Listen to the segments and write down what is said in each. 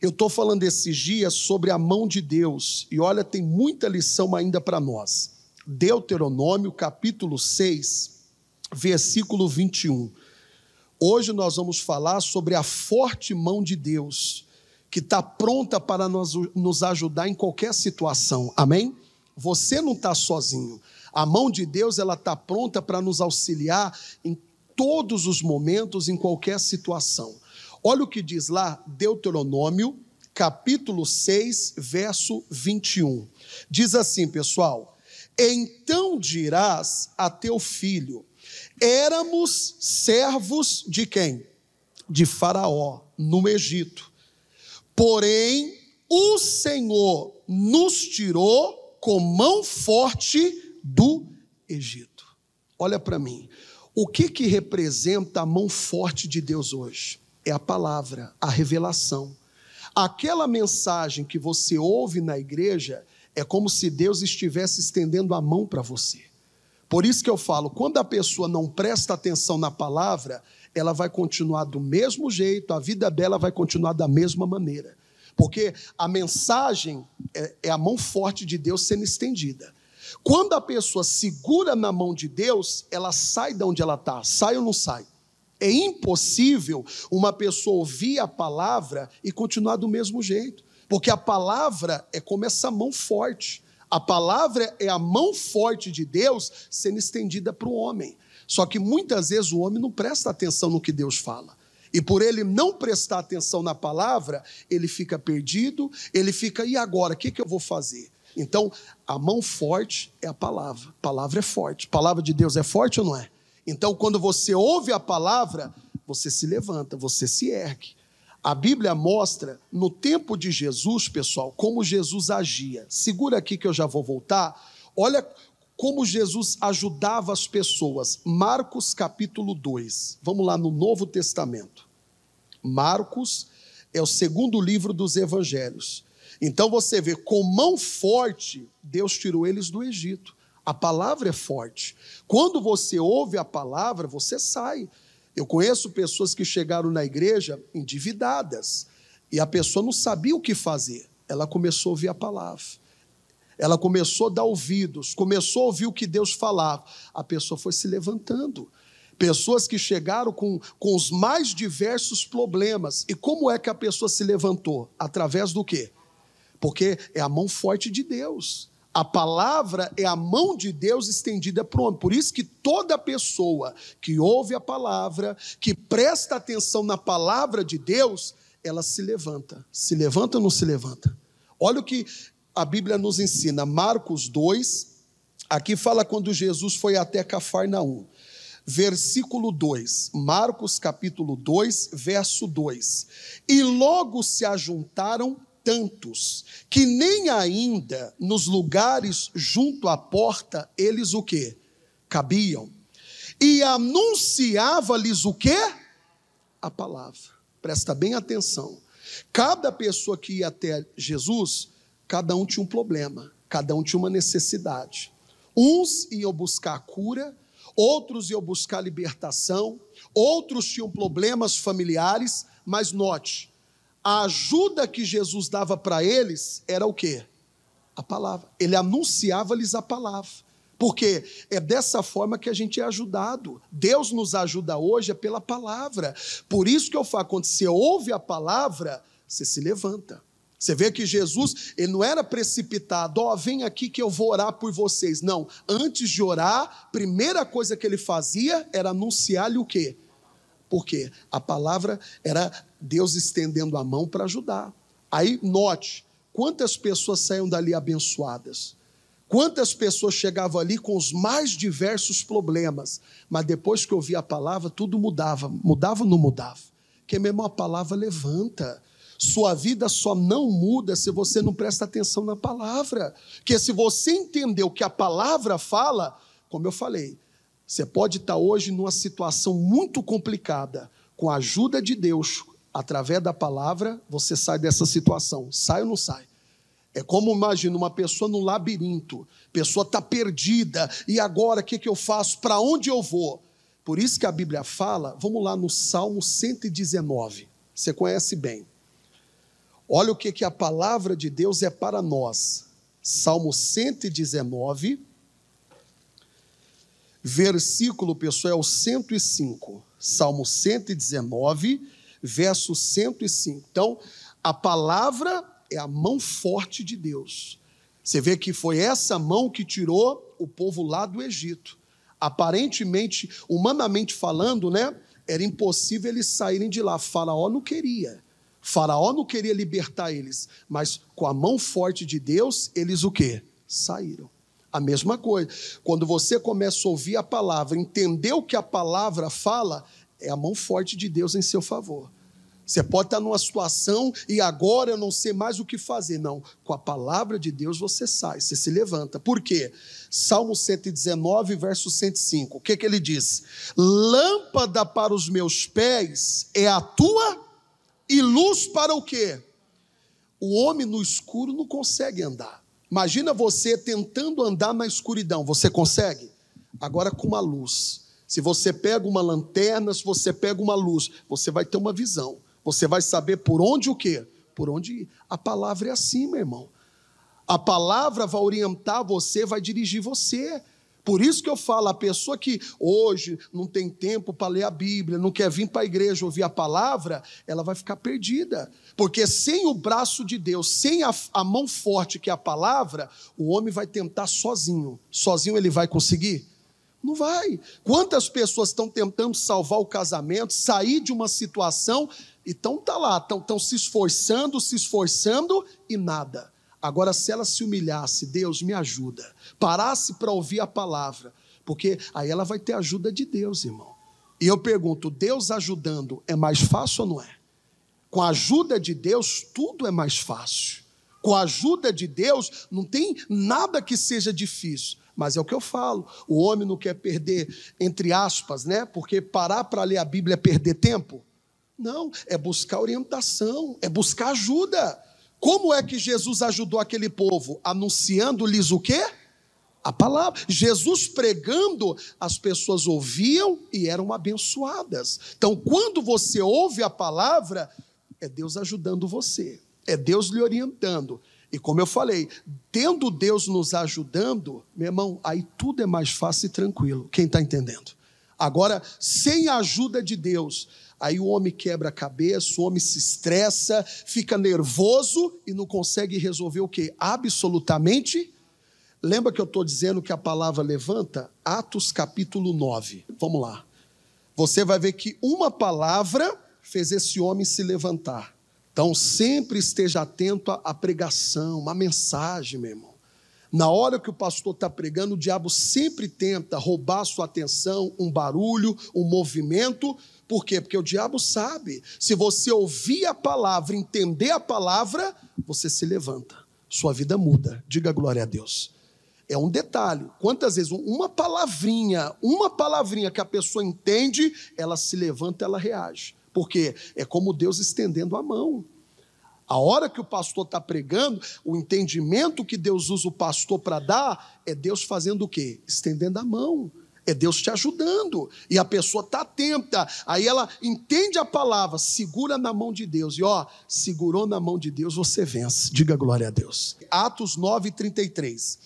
Eu estou falando esses dias sobre a mão de Deus, e olha, tem muita lição ainda para nós. Deuteronômio, capítulo 6, versículo 21. Hoje nós vamos falar sobre a forte mão de Deus, que está pronta para nos, nos ajudar em qualquer situação, amém? Você não está sozinho. A mão de Deus ela está pronta para nos auxiliar em todos os momentos, em qualquer situação. Olha o que diz lá Deuteronômio, capítulo 6, verso 21. Diz assim, pessoal: Então dirás a teu filho: Éramos servos de quem? De Faraó, no Egito. Porém, o Senhor nos tirou com mão forte do Egito. Olha para mim. O que que representa a mão forte de Deus hoje? é a palavra, a revelação. Aquela mensagem que você ouve na igreja é como se Deus estivesse estendendo a mão para você. Por isso que eu falo, quando a pessoa não presta atenção na palavra, ela vai continuar do mesmo jeito, a vida dela vai continuar da mesma maneira. Porque a mensagem é, é a mão forte de Deus sendo estendida. Quando a pessoa segura na mão de Deus, ela sai de onde ela está, sai ou não sai? É impossível uma pessoa ouvir a palavra e continuar do mesmo jeito, porque a palavra é como essa mão forte. A palavra é a mão forte de Deus sendo estendida para o homem. Só que muitas vezes o homem não presta atenção no que Deus fala. E por ele não prestar atenção na palavra, ele fica perdido, ele fica, e agora? O que, que eu vou fazer? Então, a mão forte é a palavra. A palavra é forte. A palavra de Deus é forte ou não é? Então, quando você ouve a palavra, você se levanta, você se ergue. A Bíblia mostra no tempo de Jesus, pessoal, como Jesus agia. Segura aqui que eu já vou voltar. Olha como Jesus ajudava as pessoas. Marcos capítulo 2. Vamos lá no Novo Testamento. Marcos é o segundo livro dos evangelhos. Então você vê, com mão forte, Deus tirou eles do Egito. A palavra é forte. Quando você ouve a palavra, você sai. Eu conheço pessoas que chegaram na igreja endividadas e a pessoa não sabia o que fazer. Ela começou a ouvir a palavra. Ela começou a dar ouvidos, começou a ouvir o que Deus falava. A pessoa foi se levantando. Pessoas que chegaram com, com os mais diversos problemas. E como é que a pessoa se levantou? Através do quê? Porque é a mão forte de Deus. A palavra é a mão de Deus estendida para o homem. Por isso que toda pessoa que ouve a palavra, que presta atenção na palavra de Deus, ela se levanta. Se levanta ou não se levanta? Olha o que a Bíblia nos ensina. Marcos 2, aqui fala quando Jesus foi até Cafarnaum. Versículo 2, Marcos capítulo 2, verso 2. E logo se ajuntaram tantos que nem ainda nos lugares junto à porta eles o que cabiam. E anunciava-lhes o que? A palavra. Presta bem atenção. Cada pessoa que ia até Jesus, cada um tinha um problema, cada um tinha uma necessidade. Uns iam buscar cura, outros iam buscar libertação, outros tinham problemas familiares, mas note, a ajuda que Jesus dava para eles era o quê? A palavra. Ele anunciava-lhes a palavra. Porque é dessa forma que a gente é ajudado. Deus nos ajuda hoje é pela palavra. Por isso que eu falo, quando você ouve a palavra, você se levanta. Você vê que Jesus, ele não era precipitado, ó, oh, vem aqui que eu vou orar por vocês. Não, antes de orar, primeira coisa que ele fazia era anunciar-lhe o quê? Porque a palavra era Deus estendendo a mão para ajudar. Aí note quantas pessoas saíam dali abençoadas. Quantas pessoas chegavam ali com os mais diversos problemas, mas depois que ouvia a palavra, tudo mudava. Mudava ou não mudava? Que mesmo a palavra levanta. Sua vida só não muda se você não presta atenção na palavra. Porque se você entendeu o que a palavra fala, como eu falei, você pode estar tá hoje numa situação muito complicada, com a ajuda de Deus, através da palavra, você sai dessa situação. Sai ou não sai? É como imagina uma pessoa no labirinto, pessoa está perdida, e agora o que, que eu faço? Para onde eu vou? Por isso que a Bíblia fala, vamos lá no Salmo 119, você conhece bem. Olha o que, que a palavra de Deus é para nós. Salmo 119, versículo, pessoal, é o 105. Salmo 119, verso 105. Então, a palavra é a mão forte de Deus. Você vê que foi essa mão que tirou o povo lá do Egito. Aparentemente, humanamente falando, né, era impossível eles saírem de lá. Faraó não queria. Faraó não queria libertar eles, mas com a mão forte de Deus, eles o quê? Saíram. A mesma coisa. Quando você começa a ouvir a palavra, entender o que a palavra fala, é a mão forte de Deus em seu favor. Você pode estar numa situação e agora eu não sei mais o que fazer. Não, com a palavra de Deus você sai, você se levanta. Por quê? Salmo 119, verso 105. O que, que ele diz? Lâmpada para os meus pés é a tua e luz para o quê? O homem no escuro não consegue andar. Imagina você tentando andar na escuridão, você consegue? Agora com uma luz. Se você pega uma lanterna, se você pega uma luz, você vai ter uma visão. Você vai saber por onde o quê? Por onde ir. A palavra é assim, meu irmão. A palavra vai orientar você, vai dirigir você. Por isso que eu falo, a pessoa que hoje não tem tempo para ler a Bíblia, não quer vir para a igreja ouvir a palavra, ela vai ficar perdida. Porque sem o braço de Deus, sem a, a mão forte que é a palavra, o homem vai tentar sozinho. Sozinho ele vai conseguir? Não vai. Quantas pessoas estão tentando salvar o casamento, sair de uma situação, e estão tá lá, estão se esforçando, se esforçando e nada. Agora, se ela se humilhasse, Deus me ajuda, parasse para ouvir a palavra, porque aí ela vai ter ajuda de Deus, irmão. E eu pergunto: Deus ajudando é mais fácil ou não é? Com a ajuda de Deus, tudo é mais fácil. Com a ajuda de Deus, não tem nada que seja difícil. Mas é o que eu falo: o homem não quer perder, entre aspas, né? Porque parar para ler a Bíblia é perder tempo. Não, é buscar orientação, é buscar ajuda. Como é que Jesus ajudou aquele povo? Anunciando-lhes o quê? A palavra. Jesus pregando, as pessoas ouviam e eram abençoadas. Então, quando você ouve a palavra, é Deus ajudando você, é Deus lhe orientando. E como eu falei, tendo Deus nos ajudando, meu irmão, aí tudo é mais fácil e tranquilo. Quem está entendendo? Agora, sem a ajuda de Deus, Aí o homem quebra a cabeça, o homem se estressa, fica nervoso e não consegue resolver o que? Absolutamente. Lembra que eu estou dizendo que a palavra levanta? Atos capítulo 9. Vamos lá. Você vai ver que uma palavra fez esse homem se levantar. Então sempre esteja atento à pregação, à mensagem, meu irmão. Na hora que o pastor está pregando, o diabo sempre tenta roubar sua atenção, um barulho, um movimento, por quê? Porque o diabo sabe. Se você ouvir a palavra, entender a palavra, você se levanta. Sua vida muda. Diga glória a Deus. É um detalhe. Quantas vezes uma palavrinha, uma palavrinha que a pessoa entende, ela se levanta, ela reage. Porque é como Deus estendendo a mão. A hora que o pastor está pregando, o entendimento que Deus usa o pastor para dar é Deus fazendo o quê? Estendendo a mão. É Deus te ajudando. E a pessoa está atenta. Aí ela entende a palavra, segura na mão de Deus. E ó, segurou na mão de Deus, você vence. Diga glória a Deus. Atos 9, 33.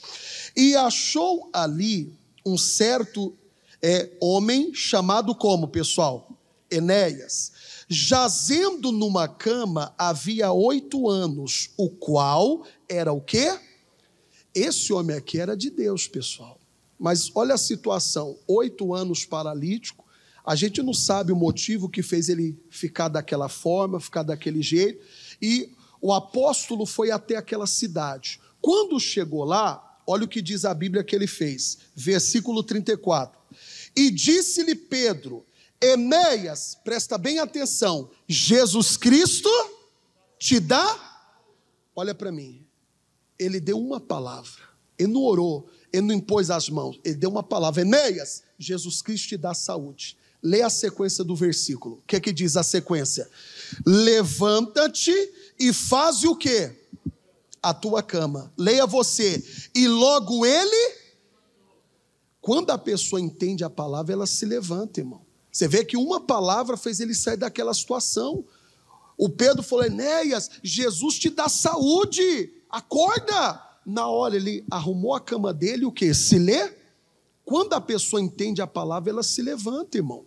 E achou ali um certo é, homem chamado como, pessoal? Enéas. Jazendo numa cama havia oito anos, o qual era o quê? Esse homem aqui era de Deus, pessoal. Mas olha a situação: oito anos paralítico, a gente não sabe o motivo que fez ele ficar daquela forma, ficar daquele jeito. E o apóstolo foi até aquela cidade. Quando chegou lá, olha o que diz a Bíblia que ele fez, versículo 34. E disse-lhe Pedro: Enéas, presta bem atenção, Jesus Cristo te dá. Olha para mim, ele deu uma palavra, ele não orou, ele não impôs as mãos, ele deu uma palavra. Enéas, Jesus Cristo te dá saúde. Lê a sequência do versículo. O que é que diz a sequência? Levanta-te e faz o quê? A tua cama. Leia você. E logo ele. Quando a pessoa entende a palavra, ela se levanta, irmão. Você vê que uma palavra fez ele sair daquela situação. O Pedro falou: Enéas, Jesus te dá saúde, acorda na hora ele arrumou a cama dele, o que? Se lê. Quando a pessoa entende a palavra, ela se levanta, irmão.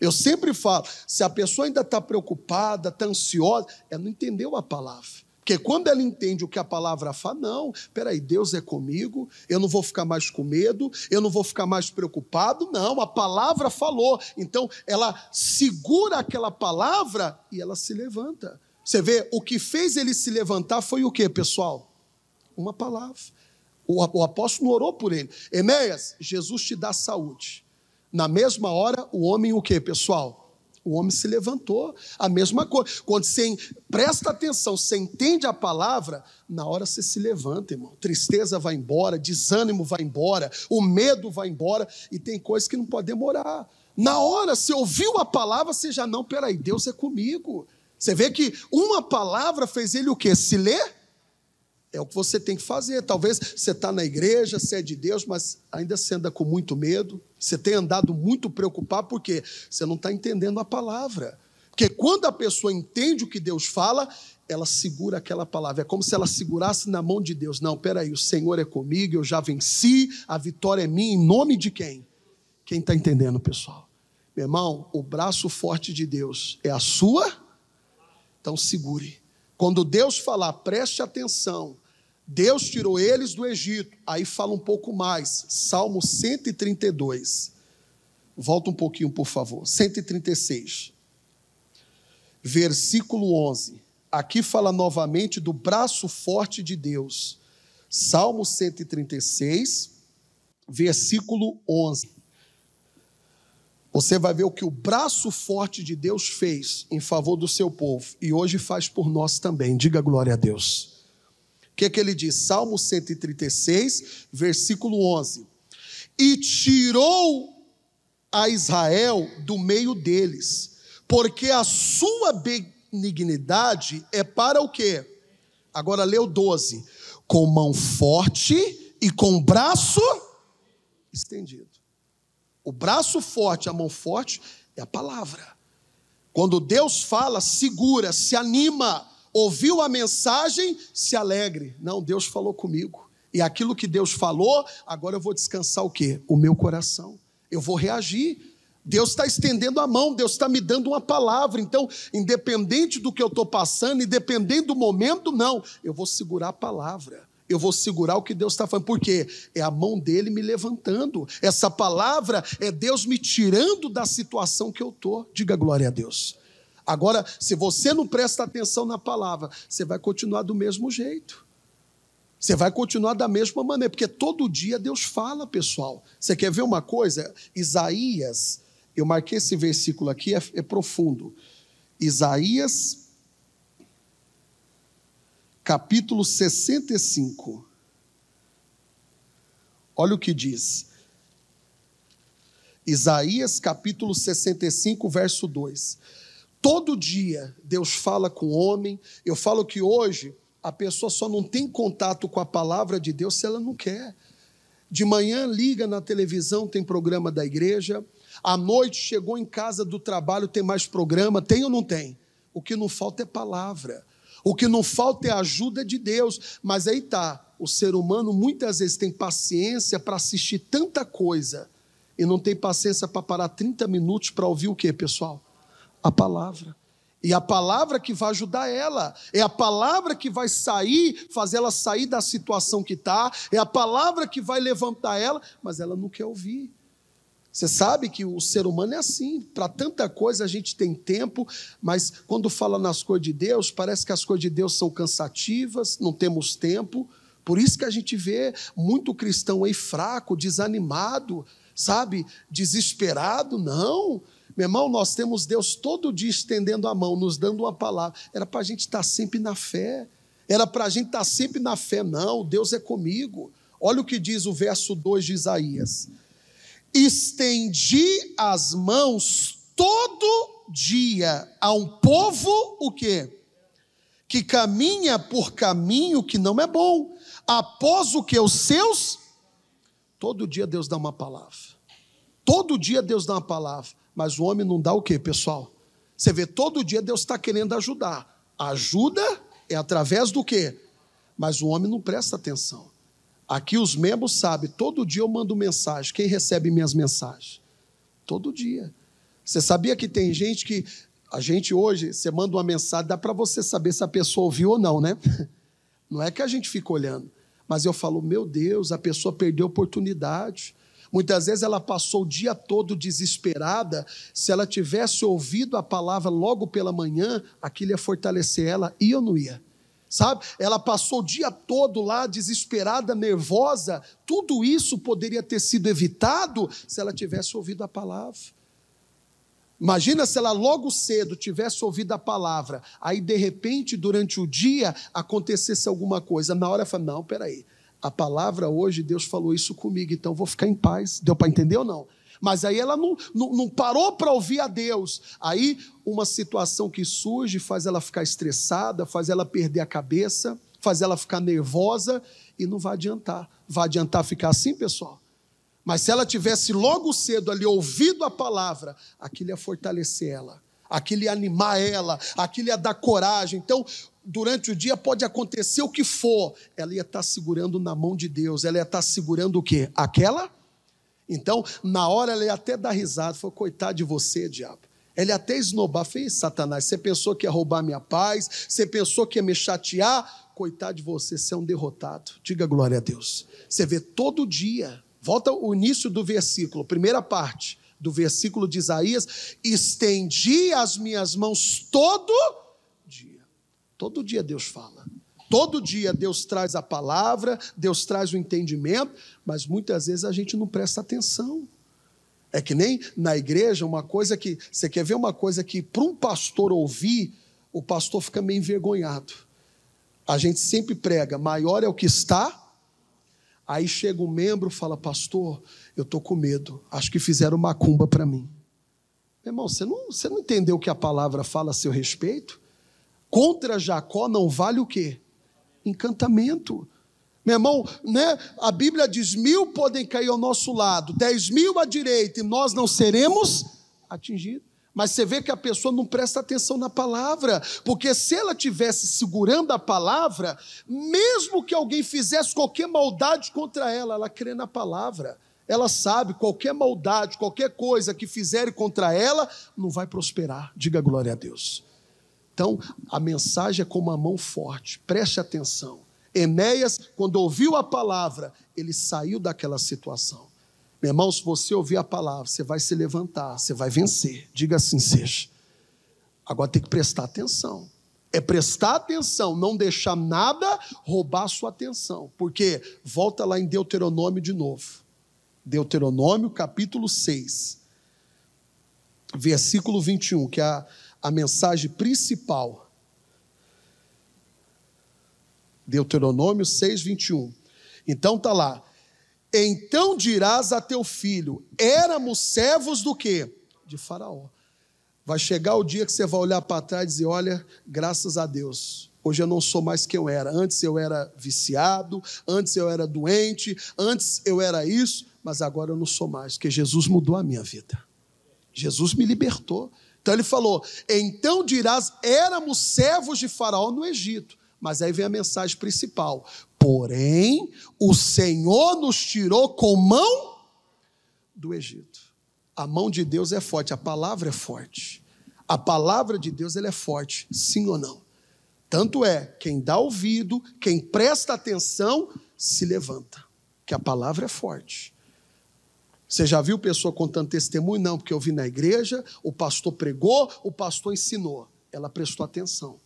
Eu sempre falo, se a pessoa ainda está preocupada, está ansiosa, ela não entendeu a palavra. Porque quando ela entende o que a palavra fala, não, peraí, Deus é comigo, eu não vou ficar mais com medo, eu não vou ficar mais preocupado, não, a palavra falou. Então, ela segura aquela palavra e ela se levanta. Você vê, o que fez ele se levantar foi o que, pessoal? uma palavra. O, apóstolo orou por ele. Enéas, Jesus te dá saúde. Na mesma hora, o homem o que, pessoal? O homem se levantou. A mesma coisa. Quando você presta atenção, você entende a palavra, na hora você se levanta, irmão. Tristeza vai embora, desânimo vai embora, o medo vai embora. E tem coisas que não pode demorar. Na hora, você ouviu a palavra, você já não, peraí, Deus é comigo. Você vê que uma palavra fez ele o quê? Se ler é o que você tem que fazer. Talvez você está na igreja, você é de Deus, mas ainda você anda com muito medo. Você tem andado muito preocupado porque você não está entendendo a palavra. Porque quando a pessoa entende o que Deus fala, ela segura aquela palavra. É como se ela segurasse na mão de Deus. Não, peraí, o Senhor é comigo, eu já venci, a vitória é minha, em nome de quem? Quem está entendendo, pessoal? Meu irmão, o braço forte de Deus é a sua, então segure. Quando Deus falar, preste atenção, Deus tirou eles do Egito, aí fala um pouco mais, Salmo 132. Volta um pouquinho, por favor. 136, versículo 11. Aqui fala novamente do braço forte de Deus. Salmo 136, versículo 11. Você vai ver o que o braço forte de Deus fez em favor do seu povo e hoje faz por nós também. Diga glória a Deus. O que é que ele diz? Salmo 136, versículo 11. E tirou a Israel do meio deles, porque a sua benignidade é para o quê? Agora leu 12. Com mão forte e com braço estendido. O braço forte, a mão forte é a palavra. Quando Deus fala, segura, se anima. Ouviu a mensagem, se alegre. Não, Deus falou comigo. E aquilo que Deus falou, agora eu vou descansar o quê? O meu coração. Eu vou reagir. Deus está estendendo a mão, Deus está me dando uma palavra. Então, independente do que eu estou passando, independente do momento, não, eu vou segurar a palavra eu vou segurar o que Deus está falando, porque é a mão dele me levantando. Essa palavra é Deus me tirando da situação que eu estou. Diga glória a Deus. Agora, se você não presta atenção na palavra, você vai continuar do mesmo jeito. Você vai continuar da mesma maneira, porque todo dia Deus fala, pessoal. Você quer ver uma coisa? Isaías, eu marquei esse versículo aqui, é, é profundo. Isaías capítulo 65. Olha o que diz. Isaías capítulo 65, verso 2. Todo dia Deus fala com o homem. Eu falo que hoje a pessoa só não tem contato com a palavra de Deus se ela não quer. De manhã liga na televisão, tem programa da igreja. À noite chegou em casa do trabalho, tem mais programa. Tem ou não tem? O que não falta é palavra. O que não falta é a ajuda de Deus. Mas aí tá, o ser humano muitas vezes tem paciência para assistir tanta coisa e não tem paciência para parar 30 minutos para ouvir o que, pessoal? A palavra. E a palavra que vai ajudar ela, é a palavra que vai sair, fazer ela sair da situação que está, é a palavra que vai levantar ela, mas ela não quer ouvir. Você sabe que o ser humano é assim. Para tanta coisa a gente tem tempo, mas quando fala nas coisas de Deus, parece que as coisas de Deus são cansativas, não temos tempo. Por isso que a gente vê muito cristão aí fraco, desanimado, sabe? Desesperado. Não. Meu irmão, nós temos Deus todo dia estendendo a mão, nos dando uma palavra. Era para a gente estar tá sempre na fé. Era para a gente estar tá sempre na fé. Não, Deus é comigo. Olha o que diz o verso 2 de Isaías. Estendi as mãos todo dia a um povo o quê? Que caminha por caminho que não é bom, após o que os seus todo dia Deus dá uma palavra. Todo dia Deus dá uma palavra, mas o homem não dá o quê, pessoal? Você vê, todo dia Deus está querendo ajudar. ajuda é através do quê? Mas o homem não presta atenção. Aqui os membros sabem, todo dia eu mando mensagem. Quem recebe minhas mensagens? Todo dia. Você sabia que tem gente que a gente hoje, você manda uma mensagem, dá para você saber se a pessoa ouviu ou não, né? Não é que a gente fica olhando, mas eu falo, meu Deus, a pessoa perdeu oportunidade. Muitas vezes ela passou o dia todo desesperada. Se ela tivesse ouvido a palavra logo pela manhã, aquilo ia fortalecer ela, e eu não ia sabe? Ela passou o dia todo lá desesperada, nervosa. Tudo isso poderia ter sido evitado se ela tivesse ouvido a palavra. Imagina se ela logo cedo tivesse ouvido a palavra, aí de repente, durante o dia, acontecesse alguma coisa. Na hora, ela fala: Não, peraí, a palavra hoje, Deus falou isso comigo, então vou ficar em paz. Deu para entender ou não? Mas aí ela não, não, não parou para ouvir a Deus. Aí uma situação que surge faz ela ficar estressada, faz ela perder a cabeça, faz ela ficar nervosa e não vai adiantar. Vai adiantar ficar assim, pessoal? Mas se ela tivesse logo cedo ali ouvido a palavra, aquilo ia fortalecer ela, aquilo ia animar ela, aquilo ia dar coragem. Então, durante o dia pode acontecer o que for, ela ia estar tá segurando na mão de Deus, ela ia estar tá segurando o quê? Aquela então, na hora ele até dá risada, falou: coitado de você, diabo. Ele até esnobar, fez Satanás, você pensou que ia roubar minha paz, você pensou que ia me chatear, coitado de você, você é um derrotado. Diga glória a Deus. Você vê todo dia, volta o início do versículo, primeira parte do versículo de Isaías, estendi as minhas mãos todo dia. Todo dia Deus fala. Todo dia Deus traz a palavra, Deus traz o entendimento, mas muitas vezes a gente não presta atenção. É que nem na igreja, uma coisa que. Você quer ver uma coisa que, para um pastor ouvir, o pastor fica meio envergonhado. A gente sempre prega, maior é o que está. Aí chega um membro fala, pastor, eu estou com medo, acho que fizeram macumba para mim. Meu irmão, você não, você não entendeu o que a palavra fala a seu respeito? Contra Jacó não vale o quê? encantamento. Meu irmão, né, a Bíblia diz: mil podem cair ao nosso lado, dez mil à direita, e nós não seremos atingidos. Mas você vê que a pessoa não presta atenção na palavra, porque se ela tivesse segurando a palavra, mesmo que alguém fizesse qualquer maldade contra ela, ela crê na palavra. Ela sabe qualquer maldade, qualquer coisa que fizerem contra ela, não vai prosperar. Diga glória a Deus. Então, a mensagem é como uma mão forte, preste atenção. Enéas, quando ouviu a palavra, ele saiu daquela situação. Meu irmão, se você ouvir a palavra, você vai se levantar, você vai vencer. Diga assim seja. Agora tem que prestar atenção. É prestar atenção, não deixar nada roubar a sua atenção. Porque, volta lá em Deuteronômio de novo. Deuteronômio capítulo 6, versículo 21, que é a a mensagem principal. Deuteronômio 6, 21. Então está lá. Então dirás a teu filho: éramos servos do quê? De Faraó. Vai chegar o dia que você vai olhar para trás e dizer: olha, graças a Deus, Hoje eu não sou mais quem eu era. Antes eu era viciado, antes eu era doente, antes eu era isso, mas agora eu não sou mais, porque Jesus mudou a minha vida. Jesus me libertou. Então ele falou: então dirás, éramos servos de Faraó no Egito. Mas aí vem a mensagem principal. Porém, o Senhor nos tirou com mão do Egito. A mão de Deus é forte, a palavra é forte. A palavra de Deus ela é forte, sim ou não? Tanto é, quem dá ouvido, quem presta atenção, se levanta, que a palavra é forte. Você já viu pessoa contando testemunho? Não, porque eu vi na igreja, o pastor pregou, o pastor ensinou. Ela prestou atenção.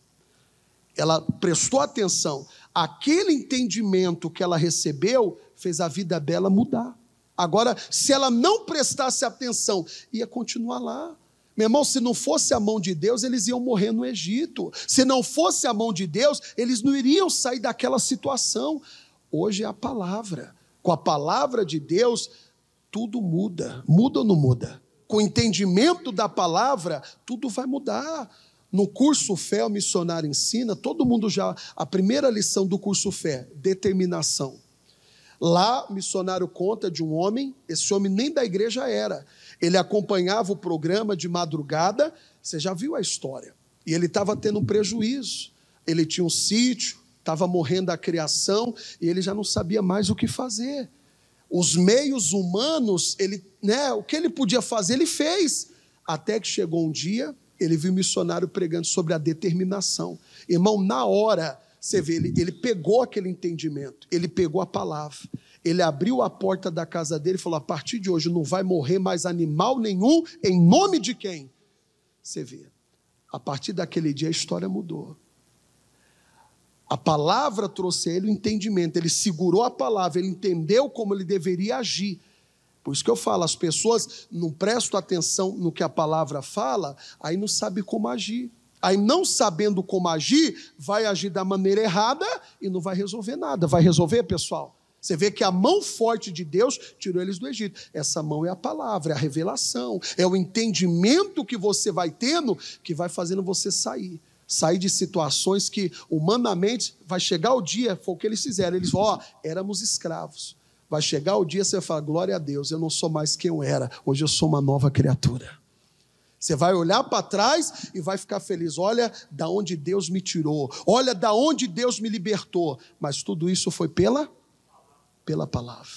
Ela prestou atenção. Aquele entendimento que ela recebeu fez a vida dela mudar. Agora, se ela não prestasse atenção, ia continuar lá. Meu irmão, se não fosse a mão de Deus, eles iam morrer no Egito. Se não fosse a mão de Deus, eles não iriam sair daquela situação. Hoje é a palavra. Com a palavra de Deus, tudo muda. Muda ou não muda? Com o entendimento da palavra, tudo vai mudar. No curso Fé, o missionário ensina, todo mundo já. A primeira lição do curso Fé, determinação. Lá, o missionário conta de um homem, esse homem nem da igreja era. Ele acompanhava o programa de madrugada, você já viu a história. E ele estava tendo um prejuízo. Ele tinha um sítio, estava morrendo a criação e ele já não sabia mais o que fazer os meios humanos, ele, né, o que ele podia fazer, ele fez. Até que chegou um dia, ele viu o um missionário pregando sobre a determinação. Irmão, na hora, você vê, ele, ele pegou aquele entendimento, ele pegou a palavra, ele abriu a porta da casa dele e falou: a partir de hoje não vai morrer mais animal nenhum, em nome de quem? Você vê, a partir daquele dia a história mudou. A palavra trouxe a ele o entendimento, ele segurou a palavra, ele entendeu como ele deveria agir. Por isso que eu falo, as pessoas não prestam atenção no que a palavra fala, aí não sabe como agir. Aí, não sabendo como agir, vai agir da maneira errada e não vai resolver nada. Vai resolver, pessoal? Você vê que a mão forte de Deus tirou eles do Egito. Essa mão é a palavra, é a revelação, é o entendimento que você vai tendo que vai fazendo você sair sair de situações que humanamente vai chegar o dia, foi o que eles fizeram. Eles ó, oh, éramos escravos. Vai chegar o dia você vai falar, glória a Deus, eu não sou mais quem eu era, hoje eu sou uma nova criatura. Você vai olhar para trás e vai ficar feliz. Olha da onde Deus me tirou. Olha da onde Deus me libertou. Mas tudo isso foi pela pela palavra.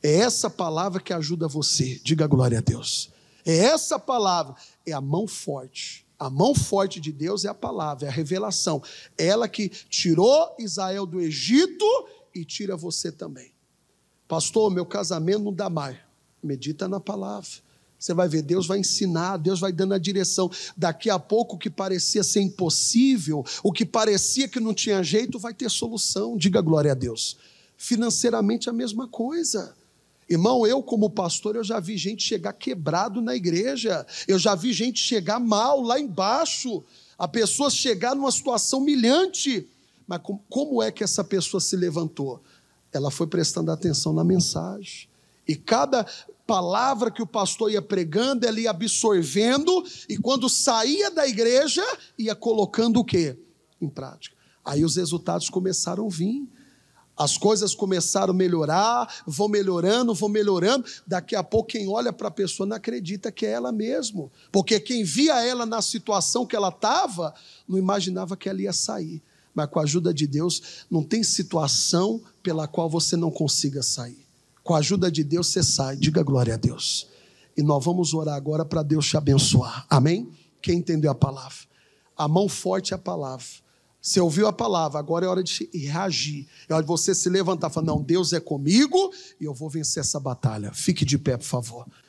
É essa palavra que ajuda você. Diga glória a Deus. É essa palavra, é a mão forte a mão forte de Deus é a palavra, é a revelação. Ela que tirou Israel do Egito e tira você também. Pastor, meu casamento não dá mais. Medita na palavra. Você vai ver, Deus vai ensinar, Deus vai dando a direção. Daqui a pouco, o que parecia ser impossível, o que parecia que não tinha jeito, vai ter solução. Diga glória a Deus. Financeiramente, a mesma coisa. Irmão, eu como pastor, eu já vi gente chegar quebrado na igreja, eu já vi gente chegar mal lá embaixo, a pessoa chegar numa situação milhante. Mas como é que essa pessoa se levantou? Ela foi prestando atenção na mensagem. E cada palavra que o pastor ia pregando, ela ia absorvendo, e quando saía da igreja, ia colocando o quê? Em prática. Aí os resultados começaram a vir. As coisas começaram a melhorar, vão melhorando, vão melhorando. Daqui a pouco, quem olha para a pessoa não acredita que é ela mesmo. Porque quem via ela na situação que ela estava, não imaginava que ela ia sair. Mas com a ajuda de Deus, não tem situação pela qual você não consiga sair. Com a ajuda de Deus, você sai. Diga glória a Deus. E nós vamos orar agora para Deus te abençoar. Amém? Quem entendeu a palavra? A mão forte é a palavra você ouviu a palavra, agora é hora de reagir. É hora de você se levantar e falar: Não, Deus é comigo e eu vou vencer essa batalha. Fique de pé, por favor.